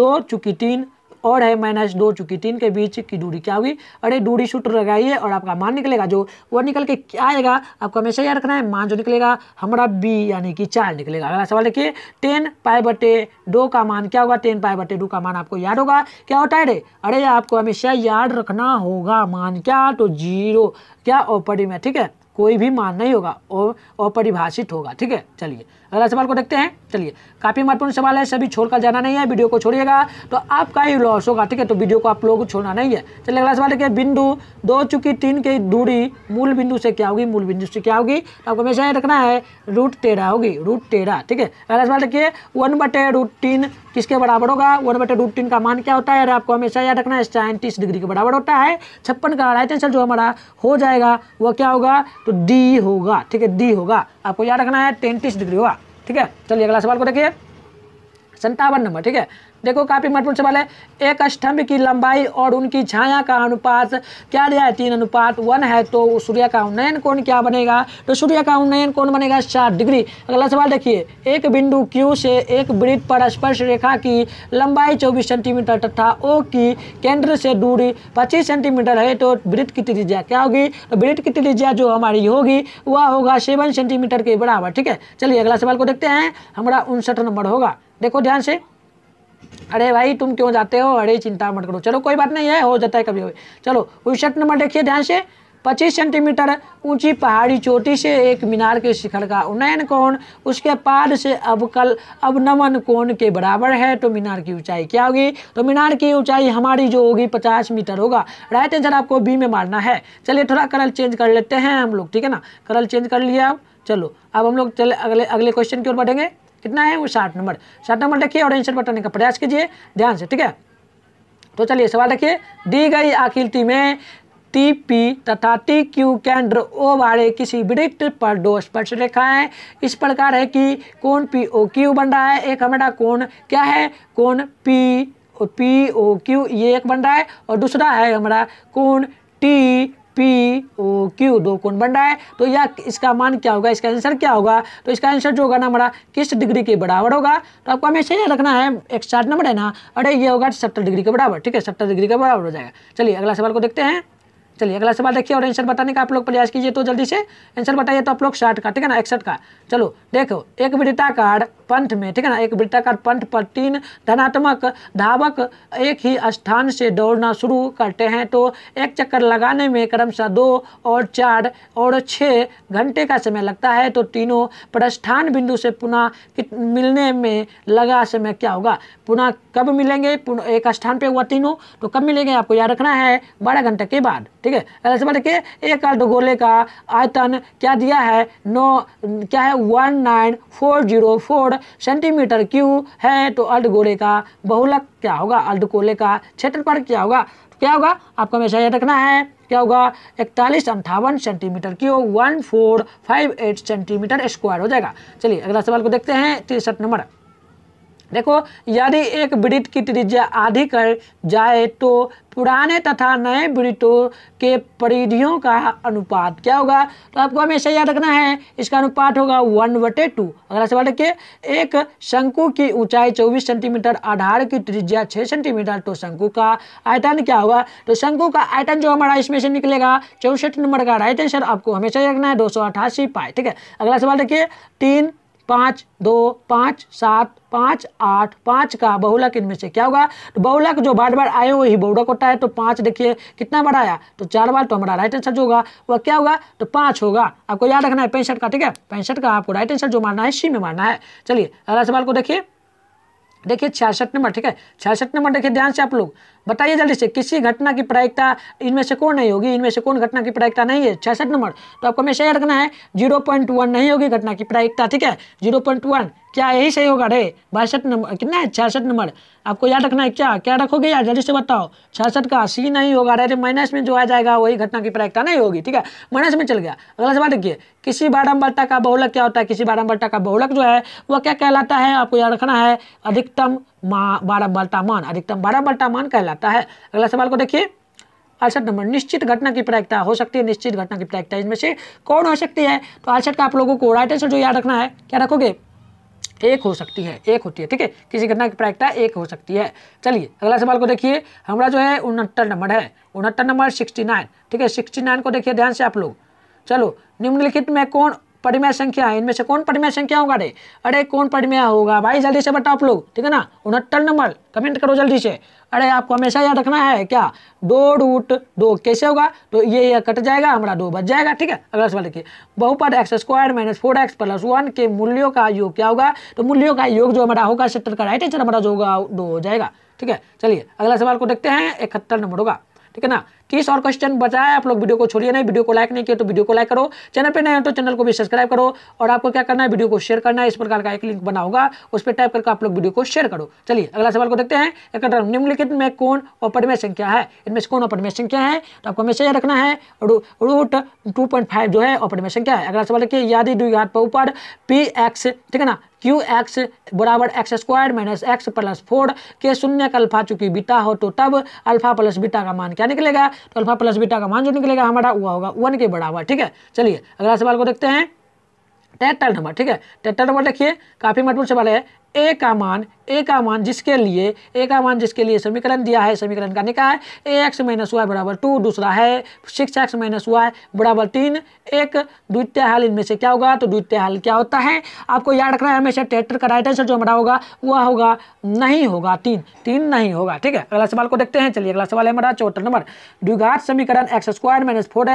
दो चुकी तीन और है माइनस दो चुकी तीन के बीच की दूरी क्या होगी अरे दूरी सूत्र लगाइए और आपका मान निकलेगा जो वो निकल के क्या आएगा आपको हमेशा याद रखना है मान जो निकलेगा हमारा बी यानी कि चार निकलेगा अगला सवाल देखिए टेन पाए बटे दो का मान क्या होगा टेन पाए बटे दो का मान आपको याद होगा क्या होता है रे अरे आपको हमेशा याद रखना होगा मान क्या तो जीरो क्या ओपरी में ठीक है कोई भी मान नहीं होगा और अपरिभाषित होगा ठीक है चलिए अगला सवाल को देखते हैं चलिए काफ़ी महत्वपूर्ण सवाल है सभी छोड़कर जाना नहीं है वीडियो को छोड़िएगा तो आपका ही लॉस होगा ठीक है तो वीडियो को आप लोग छोड़ना नहीं है चलिए अगला सवाल देखिए बिंदु दो चुकी तीन की दूरी मूल बिंदु से क्या होगी मूल बिंदु से क्या होगी तो आपको हमेशा याद रखना है रूट तेरह होगी रूट तेरह ठीक है अगला सवाल देखिए वन बटे रूट तीन किसके बराबर होगा वन बटे रूट तीन का मान क्या होता है आपको हमेशा याद रखना है सैंतीस डिग्री के बराबर होता है छप्पन का राइट आंसर जो हमारा हो जाएगा वह क्या होगा तो डी होगा ठीक है डी होगा आपको याद रखना है तैंतीस डिग्री होगा ठीक है चलिए अगला सवाल को देखिए संतावन नंबर ठीक है देखो काफी महत्वपूर्ण सवाल है एक स्तंभ की लंबाई और उनकी छाया का अनुपात क्या दिया है तीन अनुपात वन है तो सूर्य का उन्नयन कोण क्या बनेगा तो सूर्य का उन्नयन कोण बनेगा सात डिग्री अगला सवाल देखिए एक बिंदु क्यू से एक वृत्त पर स्पर्श रेखा की लंबाई चौबीस सेंटीमीटर तथा ओ की केंद्र से दूरी पच्चीस सेंटीमीटर है तो वृत्त की त्रिज्या क्या होगी तो वृत्त की त्रिज्या जो हमारी होगी वह होगा सेवन सेंटीमीटर के बराबर ठीक है चलिए अगला सवाल को देखते हैं हमारा उनसठ नंबर होगा देखो ध्यान से अरे भाई तुम क्यों जाते हो अरे चिंता मत करो चलो कोई बात नहीं है हो जाता है कभी कभी चलो क्वेश्चन नंबर देखिए ध्यान से 25 सेंटीमीटर ऊंची पहाड़ी चोटी से एक मीनार के शिखर का उन्नयन कोण उसके पाद से अवकल अवनमन कोण के बराबर है तो मीनार की ऊंचाई क्या होगी तो मीनार की ऊंचाई हमारी जो होगी 50 मीटर होगा राइट आंसर आपको बी में मारना है चलिए थोड़ा करल चेंज कर लेते हैं हम लोग ठीक है ना करल चेंज कर लिया अब चलो अब हम लोग चले अगले अगले क्वेश्चन की ओर बढ़ेंगे कितना है वो साठ नंबर साठ नंबर देखिए और आंसर बताने का प्रयास कीजिए ध्यान से ठीक है तो चलिए सवाल रखिए दी गई आकृति में टी पी तथा टी क्यू केंद्र ओ वाले किसी वृत्त पर दो स्पर्श रेखाएं इस प्रकार है कि कौन पी ओ क्यू बन रहा है एक हमारा कौन क्या है कौन पी पी ओ क्यू ये एक बन रहा है और दूसरा है हमारा कौन टी पी ओ क्यू दो कोण बन रहा है तो यह इसका मान क्या होगा इसका आंसर क्या होगा तो इसका आंसर जो होगा ना हमारा किस डिग्री के बराबर होगा तो आपको हमेशा ये रखना है एक चार्ट नंबर है ना अरे ये होगा सत्तर डिग्री के बराबर ठीक है सत्तर डिग्री के बराबर हो जाएगा चलिए अगला सवाल को देखते हैं चलिए अगला सवाल देखिए और आंसर बताने का आप लोग प्रयास कीजिए तो जल्दी से आंसर बताइए तो आप लोग साठ का ठीक है ना इकसठ का चलो देखो एक कार्ड पंथ में ठीक है ना एक वृत्ताकार पंथ पर तीन धनात्मक धावक एक ही स्थान से दौड़ना शुरू करते हैं तो एक चक्कर लगाने में क्रमशः दो और चार और छः घंटे का समय लगता है तो तीनों प्रस्थान बिंदु से पुनः मिलने में लगा समय क्या होगा पुनः कब मिलेंगे पुनः एक स्थान पर हुआ तीनों तो कब मिलेंगे आपको याद रखना है बारह घंटे के बाद ठीक है ऐसे बढ़ के एक अर्धगोले का आयतन क्या दिया है नौ क्या है one nine four zero four centimetre Q है तो अर्ध गोले का बहुलक क्या होगा अर्ध गोले का क्षेत्रफल क्या होगा क्या होगा आपको हमेशा याद रखना है क्या होगा इकतालीस अंठावन centimetre Q one four five eight centimetre square हो जाएगा चलिए अगला सवाल को देखते हैं तिरसठ नंबर देखो यदि एक वृत्त की त्रिज्या आधी कर जाए तो पुराने तथा नए वृत्तों के परिधियों का अनुपात क्या होगा तो आपको हमेशा याद रखना है इसका अनुपात होगा वन बटे टू अगला सवाल देखिए एक शंकु की ऊंचाई चौबीस सेंटीमीटर आधार की त्रिज्या छः सेंटीमीटर तो शंकु का आयतन क्या होगा तो शंकु का आयतन जो हमारा इसमें से निकलेगा चौसठ नंबर का राइट आंसर आपको हमेशा याद रखना है दो पाए ठीक है अगला सवाल देखिए तीन पाँच दो पाँच सात पाँच आठ पाँच का बहुलक इनमें से क्या होगा तो बहुलक जो बार बार आए वही बहुलक होता है तो पाँच देखिए कितना बार आया तो चार बार तो हमारा राइट आंसर जो होगा वह क्या होगा तो पाँच होगा आपको याद रखना है पैंसठ का ठीक है पैंसठ का आपको राइट आंसर जो मारना है सी में मारना है चलिए अगला सवाल को देखिए देखिए छियासठ नंबर ठीक है छियासठ नंबर देखिए ध्यान से आप लोग बताइए जल्दी से किसी घटना की प्रायिकता इनमें से कौन नहीं होगी इनमें से कौन घटना की प्रायिकता नहीं है छियासठ नंबर तो आपको हमेशा याद रखना है जीरो पॉइंट वन नहीं होगी घटना की प्रायिकता ठीक है जीरो पॉइंट वन क्या यही सही होगा रे बासठ नंबर कितना है छियासठ नंबर आपको याद रखना है क्या क्या रखोगे यार जल्दी से बताओ छियासठ का सी नहीं होगा अरे माइनस में जो आ जाएगा वही घटना की प्रायिकता नहीं होगी ठीक है माइनस में चल गया अगला सवाल देखिए किसी बारम्बारता का बहुलक क्या होता है किसी बारम्बारता का बहुलक जो है वह क्या कहलाता है आपको याद रखना है अधिकतम बारह बल्टा मान अधिकतम बारह बल्टा मान कहलाता है अगला सवाल को देखिए अड़सठ नंबर निश्चित घटना की प्रायिकता हो सकती है निश्चित घटना की प्रायिकता इनमें से कौन हो सकती है तो अड़सठ का तो आप लोगों को राइट आंसर जो याद रखना है क्या रखोगे एक हो सकती है एक होती है ठीक है किसी घटना की प्रायिकता एक हो सकती है चलिए अगला सवाल को देखिए हमारा जो है उनहत्तर नंबर है उनहत्तर नंबर सिक्सटी नाइन ठीक है सिक्सटी नाइन को देखिए ध्यान से आप लोग चलो निम्नलिखित में कौन परिमेय संख्या है इनमें से कौन परिमेय संख्या होगा अरे अरे कौन परिमेय होगा भाई जल्दी से बताओ आप लोग ठीक है ना उनहत्तर नंबर कमेंट करो जल्दी से अरे आपको हमेशा याद रखना है क्या दो रूट दो कैसे होगा तो ये ये कट जाएगा हमारा दो बच जाएगा ठीक है अगला सवाल देखिए बहुपद x square minus four x plus one के मूल्यों का योग क्या होगा तो मूल्यों का योग जो हमारा होगा सत्तर का राइट आंसर हमारा जो होगा दो हो जाएगा ठीक है चलिए अगला सवाल को देखते हैं इकहत्तर नंबर होगा ठीक है ना तीस और क्वेश्चन बचा है आप लोग वीडियो को छोड़िए नहीं वीडियो को लाइक नहीं किया तो वीडियो को लाइक करो चैनल पर नए हो तो चैनल को भी सब्सक्राइब करो और आपको क्या करना है वीडियो को शेयर करना है इस प्रकार का एक लिंक बना होगा उस पर टाइप करके आप लोग वीडियो को शेयर करो चलिए अगला सवाल को देखते हैं एक निम्नलिखित में कौन परमे संख्या है इनमें से कौन परमे संख्या है तो आपको हमेशा रखना है रूट टू जो है अपरिमेय संख्या है अगला सवाल देखिए यादि दू घाट पर ऊपर पी एक्स ठीक है ना क्यू एक्स बराबर x square minus x plus four के शून्य का अल्फा चूंकि बीटा हो तो तब अल्फा प्लस बीटा का मान क्या निकलेगा तो अल्फा प्लस बीटा का मान जो निकलेगा हमारा वह होगा वन के बड़ा हुआ ठीक है चलिए अगला सवाल को देखते हैं टेटर नंबर ठीक है टेटर नंबर देखिए काफ़ी महत्वपूर्ण सवाल है ए का मान ए का मान जिसके लिए ए का मान जिसके लिए समीकरण दिया है समीकरण का निकाय ए एक्स माइनस वाई बराबर टू दूसरा है सिक्स एक्स माइनस वाई बराबर तीन एक द्वितीय हाल इनमें से क्या होगा तो द्वितीय हाल क्या होता है आपको याद रखना है हमेशा ट्रैक्टर का राइट आंसर जो हमारा होगा वह होगा नहीं होगा तीन तीन नहीं होगा ठीक है अगला सवाल को देखते हैं चलिए अगला सवाल है हमारा चौथा नंबर द्विघात समीकरण x square minus four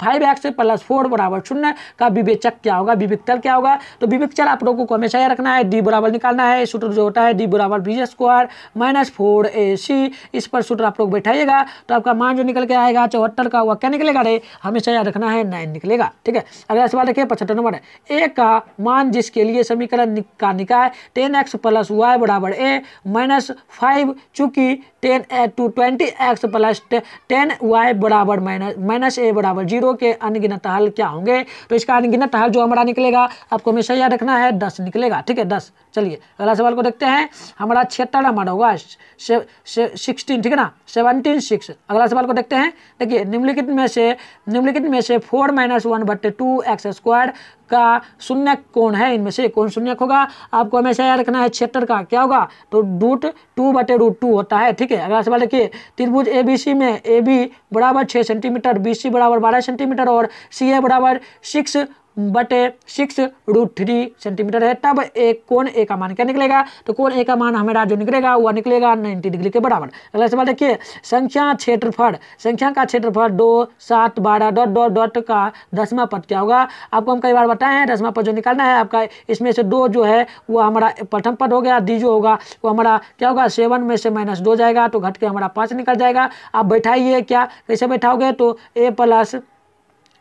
five x plus four बराबर शून्य का विवेचक क्या होगा विविकतर क्या होगा तो विविकचर आप लोगों को हमेशा याद रखना है डी बराबर निकाल निकालना है सूत्र जो होता है डी बराबर b square minus four a c इस पर सूत्र आप लोग बैठाइएगा तो आपका मान जो निकल के आएगा चौहत्तर का हुआ क्या निकलेगा रे हमेशा याद रखना है नाइन निकलेगा ठीक है अगला सवाल देखिए पचहत्तर नंबर है ए का मान जिसके लिए समीकरण का निकाय टेन एक्स प्लस वाई बराबर ए माइनस फाइव चूंकि ten two twenty x plus ten y बराबर माइनस माइनस ए बराबर जीरो के अनगिनत हल क्या होंगे तो इसका अनगिनत हल जो हमारा निकलेगा आपको हमेशा याद रखना है दस निकलेगा ठीक है दस चलिए अगला सवाल को देखते हैं हमारा छिहत्तर नंबर होगा सिक्सटीन ठीक है ना सेवनटीन सिक्स अगला सवाल को देखते हैं देखिए निम्नलिखित में से निम्नलिखित में से फोर माइनस वन बट्टे टू एक्स स्क्वायर का शून्य कौन है इनमें से कौन शून्य होगा आपको हमेशा याद रखना है छिहत्तर का क्या होगा तो रूट टू बटे रूट टू होता है ठीक है अगला सवाल देखिए त्रिभुज ए बी सी में ए बी बराबर छः सेंटीमीटर बी सी बराबर बारह सेंटीमीटर और सी ए बराबर सिक्स बटे सिक्स रूट थ्री सेंटीमीटर है तब एक कोण ए का मान क्या निकलेगा तो कोण ए का मान हमारा जो निकलेगा वह निकलेगा नाइन्टी डिग्री के बराबर अगला सवाल देखिए संख्या क्षेत्रफल संख्या का क्षेत्रफल दो सात बारह डॉट डॉट डॉट का दसवा पद क्या होगा आपको हम कई बार बताए हैं दसवा पद जो निकालना है आपका इसमें से दो जो है वो हमारा प्रथम पद हो गया डी जो होगा वो हमारा क्या होगा सेवन में से माइनस दो जाएगा तो घट के हमारा पाँच निकल जाएगा आप बैठाइए क्या कैसे बैठाओगे तो ए प्लस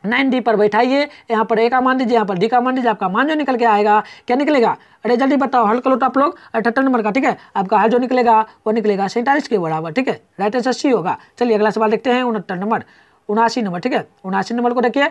नाइन डी पर बैठाइए यहाँ पर ए का मान दीजिए यहाँ पर डी का मान दीजिए आपका मान जो निकल के आएगा क्या निकलेगा अरे जल्दी बताओ हल्का लो आप लोग अठहत्तर नंबर का ठीक है आपका हल जो निकलेगा वो निकलेगा सैंतालीस के बराबर ठीक है राइट आंसर सी होगा चलिए अगला सवाल देखते हैं उनहत्तर नंबर उनासी नंबर ठीक है उनासी नंबर को देखिए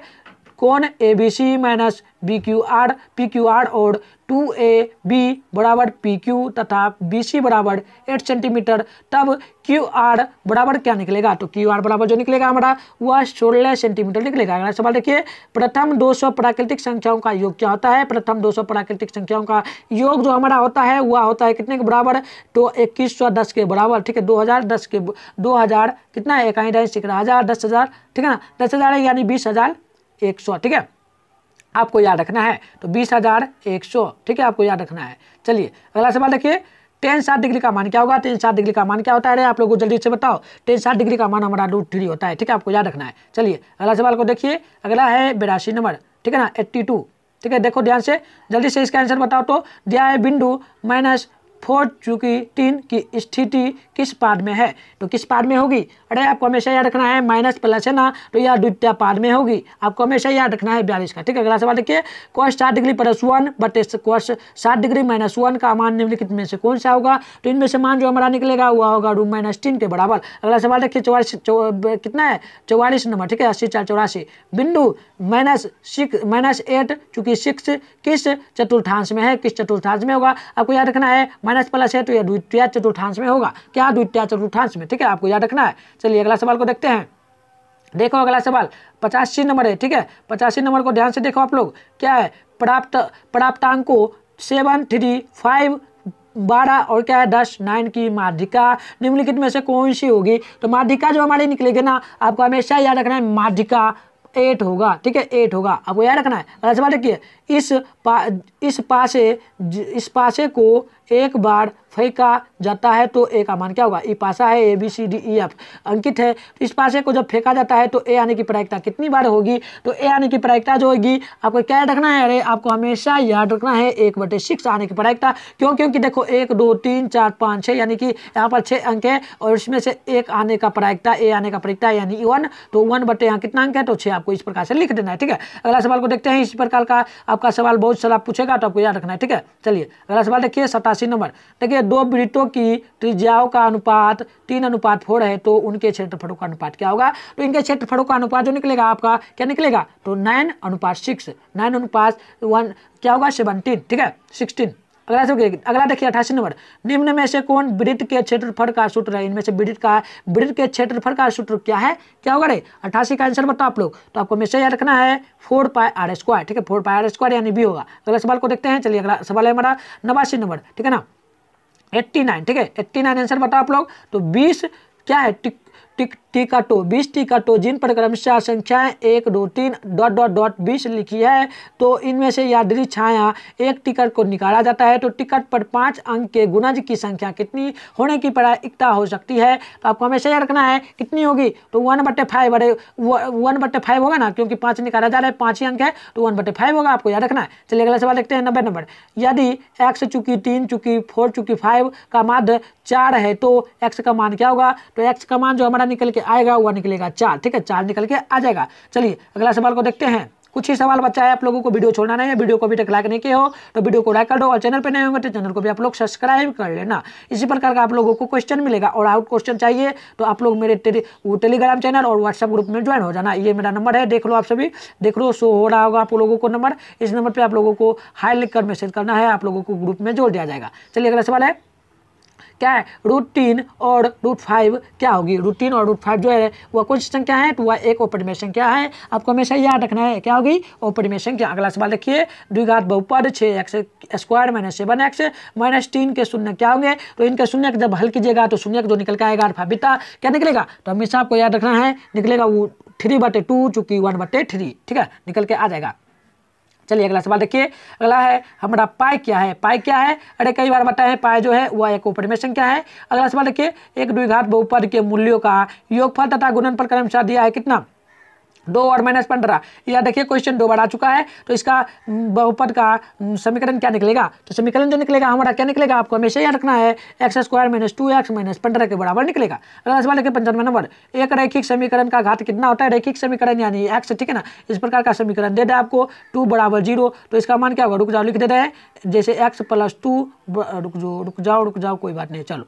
कौन A B C minus B Q R P Q R और टू ए बी बराबर पी क्यू तथा बी सी बराबर एट सेंटीमीटर तब क्यू आर बराबर क्या निकलेगा तो क्यू आर बराबर जो निकलेगा हमारा वह सोलह सेंटीमीटर निकलेगा अगला सवाल देखिए प्रथम दो सौ प्राकृतिक संख्याओं का योग क्या होता है प्रथम दो सौ प्राकृतिक संख्याओं का योग जो हमारा होता है वह होता है कितने के बराबर तो इक्कीस सौ दस के बराबर ठीक है दो हजार दस के दो हजार कितना है इकाई ढाई हजार दस हजार ठीक है ना दस हजार यानी बीस हजार एक सौ ठीक है आपको याद रखना है तो बीस हज़ार एक सौ ठीक है आपको याद रखना है चलिए अगला सवाल देखिए टेन सात डिग्री का मान क्या होगा टेन सात डिग्री का मान क्या होता है आप लोगों को जल्दी से बताओ टेन सात डिग्री का मान हमारा रूट थ्री होता है ठीक है आपको याद रखना है चलिए अगला सवाल को देखिए अगला है बेरासी नंबर ठीक है ना एट्टी टू ठीक है देखो ध्यान से जल्दी से इसका आंसर बताओ तो दिया है बिंदु माइनस फोर्थ चूंकि तीन की स्थिति किस पार्ट में है तो किस पार्ट में होगी अरे आपको हमेशा याद रखना है माइनस प्लस है ना तो यह द्वितीय पार्ट में होगी आपको हमेशा याद रखना है बयालीस का ठीक है अगला सवाल देखिए कॉस सात डिग्री प्लस वन बटे कॉस सात डिग्री माइनस वन का मान निम्नलिखित में से कौन सा होगा तो इनमें से मान जो हमारा निकलेगा वह होगा रूम माइनस तीन के बराबर अगला सवाल देखिए चौवालीस कितना है चौवालीस नंबर ठीक है अस्सी चार चौरासी बिंदु माइनस सिक्स माइनस एट चूंकि सिक्स किस चतुर्थांश में है किस चतुर्थांश में होगा आपको याद रखना है माइनस प्लस है तो यह द्वितीय चतुर्थांश में होगा क्या द्वितीय चतुर्थांश में ठीक है आपको याद रखना है चलिए अगला सवाल को देखते हैं देखो अगला सवाल पचासी नंबर है ठीक है पचासी नंबर को ध्यान से देखो आप लोग क्या है प्राप्त प्राप्तांको सेवन थ्री फाइव बारह और क्या है दस नाइन की माध्यिका निम्नलिखित में से कौन सी होगी तो माध्यिका जो हमारी निकलेगी ना आपको हमेशा याद रखना है माध्यिका एट होगा ठीक है एट होगा आपको याद रखना है अगला सवाल देखिए इस पा इस पासे इस पासे को एक बार फेंका जाता है तो ए का मान क्या होगा ई पासा है A B C D E F अंकित है इस पासे को जब फेंका जाता है तो ए आने की प्रायिकता कितनी बार होगी तो ए आने की प्रायिकता जो होगी आपको क्या याद रखना है अरे आपको हमेशा याद रखना है एक बटे सिक्स आने की प्रायिकता क्यों क्योंकि देखो एक दो तीन चार पाँच छः यानी कि यहाँ पर छः अंक है और इसमें से एक आने का प्रायिकता ए आने का प्रायिकता यानी वन तो वन बटे यहाँ कितना अंक है तो छः आपको इस प्रकार से लिख देना है ठीक है अगला सवाल को देखते हैं इस प्रकार का आपका सवाल बहुत सारा पूछेगा तो आपको याद रखना है ठीक है चलिए अगला सवाल देखिए सतासी नंबर देखिए दो वृत्तों की त्रिज्याओं का अनुपात तीन अनुपात फोर है तो उनके क्षेत्रफलों का अनुपात क्या होगा तो इनके क्षेत्रफलों का अनुपात जो निकलेगा आपका क्या निकलेगा तो नाइन अनुपात सिक्स नाइन अनुपात वन क्या होगा सेवनटीन ठीक है सिक्सटीन अगला देखिए अगला देखिए अठासी नंबर निम्न में से कौन वृत्त के क्षेत्रफल का सूत्र है इनमें से वृत्त का वृत्त के क्षेत्रफल का सूत्र क्या है क्या होगा रे अठासी का आंसर बताओ आप लोग तो आपको हमेशा याद रखना है फोर पाई आर स्क्वायर ठीक है फोर पाई आर स्क्वायर यानी बी होगा अगला सवाल को देखते हैं चलिए अगला सवाल है हमारा नवासी नंबर ठीक है ना एट्टी नाइन ठीक है एट्टी नाइन आंसर बताओ आप लोग तो बीस क्या है टिक टिक टीकाटो बीस टीकाटो जिन पर क्रमशः संख्याएं एक दो तीन डॉट डॉट डॉट बीस लिखी है तो इनमें से यादरी छाया एक टिकट को निकाला जाता है तो टिकट पर पाँच अंक के गुणज की संख्या कितनी होने की इकता हो सकती है तो आपको हमेशा याद रखना है कितनी होगी तो वन बटे फाइव अरे वन बटे फाइव होगा ना क्योंकि पाँच निकाला जा रहा है पाँच ही अंक है तो वन बटे फाइव होगा आपको याद रखना है चलिए अगला सवाल देखते हैं नब्बे नंबर यदि एक्स चूंकि तीन चूंकि फोर चूंकि फाइव का माध्य चार है तो एक्स का मान क्या होगा तो एक्स का मान जो हमारा निकल के आएगा वह निकलेगा चार ठीक है चार निकल के आ जाएगा चलिए अगला सवाल को देखते हैं कुछ ही सवाल बचा है आप लोगों को वीडियो छोड़ना नहीं है वीडियो को अभी तक लाइक नहीं किया हो तो वीडियो को लाइक कर दो और चैनल पर नहीं होंगे तो चैनल को भी आप लोग सब्सक्राइब कर लेना इसी प्रकार का आप लोगों को क्वेश्चन मिलेगा और आउट क्वेश्चन चाहिए तो आप लोग मेरे टेली टेलीग्राम चैनल और व्हाट्सअप ग्रुप में ज्वाइन हो जाना ये मेरा नंबर है देख लो आप सभी देख लो शो हो रहा होगा आप लोगों को नंबर इस नंबर पर आप लोगों को हाई लिख कर मैसेज करना है आप लोगों को ग्रुप में जोड़ दिया जाएगा चलिए अगला सवाल है क्या है रूट तीन और रूट फाइव क्या होगी रूट तीन और रूट फाइव जो है वह कुछ संख्या है तो वह एक ओपरिमेशन क्या है आपको हमेशा याद रखना है क्या होगी ओपरिमेशन क्या अगला सवाल देखिए द्विघात बहुपद छः x square minus seven x minus तीन के शून्य क्या होंगे तो इनके शून्य जब हल कीजिएगा तो शून्य जो निकल के आएगा अल्फा बीता क्या निकलेगा तो हमेशा आपको याद रखना है निकलेगा वो थ्री बटे टू चूंकि वन बटे थ्री ठीक है निकल के आ जाएगा चलिए अगला सवाल देखिए अगला है हमारा पाए क्या है पाए क्या है अरे कई बार बताए हैं पाए जो है वह एक उपरिमेशन क्या है अगला सवाल देखिए एक द्विघात बहुपद के मूल्यों का योगफल तथा गुणनफल क्रमशः दिया है कितना दो और माइनस पंद्रह यह देखिए क्वेश्चन दो बार आ चुका है तो इसका बहुपद का समीकरण क्या निकलेगा तो समीकरण जो निकलेगा हमारा क्या निकलेगा आपको हमेशा याद रखना है x square minus two x minus पंद्रह के बराबर निकलेगा अगला सवाल देखिए पंचानवे नंबर एक रैखिक समीकरण का घात कितना होता है रैखिक समीकरण यानी एक्स ठीक है ना इस प्रकार का समीकरण दे दें आपको टू बराबर जीरो तो इसका मान क्या होगा रुक जाओ लिख दे रहे हैं जैसे एक्स प्लस टू रुक जाओ रुक जाओ रुक जाओ कोई बात नहीं चलो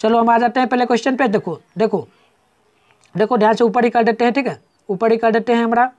चलो हम आ जाते हैं पहले क्वेश्चन पे देखो देखो देखो ध्यान से ऊपर ही कर देते हैं ठीक है ऊपर ही कर देते हैं हमारा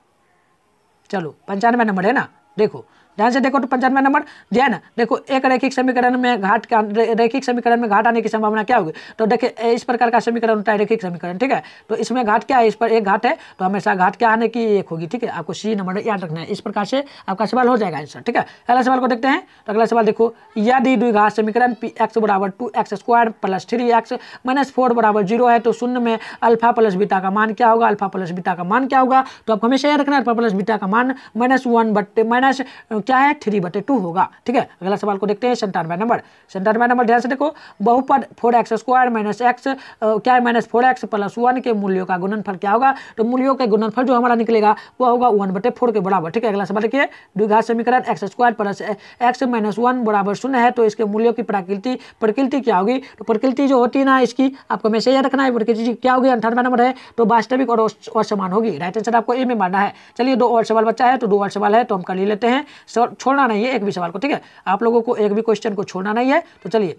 चलो पंचानवे नंबर है ना देखो ध्यान से देखो तो पंचानवे नंबर ना देखो एक रैखिक समीकरण में घाट का रैखिक समीकरण में घाट आने की संभावना क्या होगी तो देखिए इस प्रकार का समीकरण होता है रैखिक समीकरण ठीक है तो इसमें घाट क्या है इस पर एक घाट है तो हमेशा घाट क्या आने की एक होगी ठीक है आपको सी नंबर याद रखना है इस प्रकार से आपका सवाल हो जाएगा आंसर ठीक है अगला सवाल को देखते हैं तो अगला सवाल देखो यदि द्विघात समीकरण पी एक्स बराबर two x square plus three x minus four बराबर जीरो है तो शून्य में अल्फा प्लस बीटा का मान क्या होगा अल्फा प्लस बीटा का मान क्या होगा तो आपको हमेशा याद रखना है अल्फा प्लस बीटा का मान माइनस वन बट माइनस क्या है थ्री बटे टू होगा ठीक है अगला सवाल को देखते हैं संतानवे नंबर संतानवे नंबर ध्यान से देखो बहुपद four x square minus x क्या है minus four x plus one के मूल्यों का गुणनफल क्या होगा तो मूल्यों के गुणनफल जो हमारा निकलेगा वह होगा वन बटे फोर के बराबर ठीक है अगला सवाल देखिए द्विघात समीकरण x square plus x minus one बराबर शून्य है तो इसके मूल्यों की प्रकृति प्रकृति क्या होगी तो प्रकृति जो होती है ना इसकी आपको हमेशा याद रखना है प्रकृति क्या होगी अंठानवे नंबर है तो वास्तविक और असमान होगी राइट आंसर आपको ए में मानना है चलिए दो और सवाल बच्चा है तो दो और सवाल है तो हम कर लेते हैं छोड़ना नहीं है एक भी सवाल को ठीक है आप लोगों को एक भी क्वेश्चन को छोड़ना नहीं है तो चलिए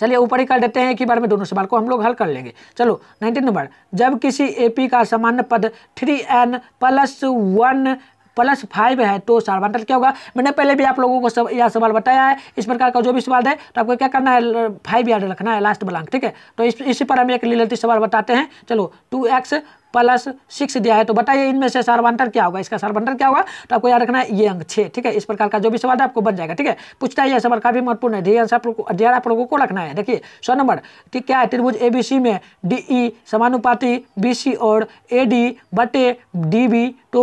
चलिए ऊपर ही कर देते हैं एक ही बार में दोनों सवाल को हम लोग हल कर लेंगे चलो नाइनटीन नंबर जब किसी एपी का सामान्य पद three n plus one plus five है तो सर्वांतर क्या होगा मैंने पहले भी आप लोगों को सब यह सवाल बताया है इस प्रकार का जो भी सवाल है तो आपको क्या करना है फाइव याद रखना है लास्ट ब्लांक ठीक है तो इस, इसी पर हम एक लीलती सवाल बताते हैं चलो टू एक्स प्लस सिक्स दिया है तो बताइए इनमें से सर्वांतर क्या होगा इसका सर्वांतर क्या होगा तो आपको याद रखना है ये अंक छः ठीक है इस प्रकार का जो भी सवाल है आपको बन जाएगा ठीक है पूछता है यह सवाल काफी महत्वपूर्ण है ध्यान आप लोगों को रखना है देखिए सौ नंबर ठीक क्या है त्रिभुज ए बी सी में डी ई e समानुपाति बी सी और ए डी बटे डी बी तो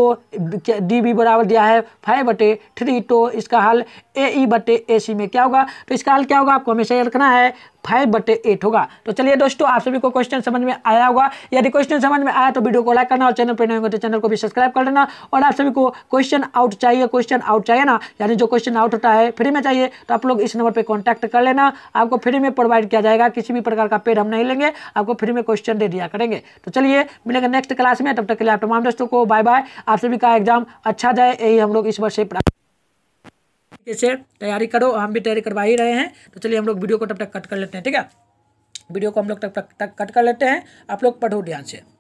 डी बी बराबर दिया है फाइव बटे थ्री तो इसका हल ए ई e बटे ए सी में क्या होगा तो इसका हल क्या होगा आपको हमेशा याद रखना है फाइव बटे एट होगा तो चलिए दोस्तों आप सभी को क्वेश्चन समझ में आया होगा यदि क्वेश्चन समझ में आया तो वीडियो को लाइक करना और चैनल पर नहीं होगा तो चैनल को भी सब्सक्राइब कर लेना और आप सभी को क्वेश्चन आउट चाहिए क्वेश्चन आउट चाहिए ना यानी जो क्वेश्चन आउट होता है फ्री में चाहिए तो आप लोग इस नंबर पर कॉन्टैक्ट कर लेना आपको फ्री में प्रोवाइड किया जाएगा किसी भी प्रकार का पेड हम नहीं लेंगे आपको फ्री में क्वेश्चन दे दिया करेंगे तो चलिए मिलेंगे नेक्स्ट क्लास में तब तक के लिए आप तमाम दोस्तों को बाय बाय आप सभी का एग्जाम अच्छा जाए यही हम लोग इस वर्ष से से तैयारी करो हम भी तैयारी करवा ही रहे हैं तो चलिए हम लोग वीडियो को तब तक कट कर लेते हैं ठीक है वीडियो को हम लोग तब तक कट कर लेते हैं आप लोग पढ़ो ध्यान से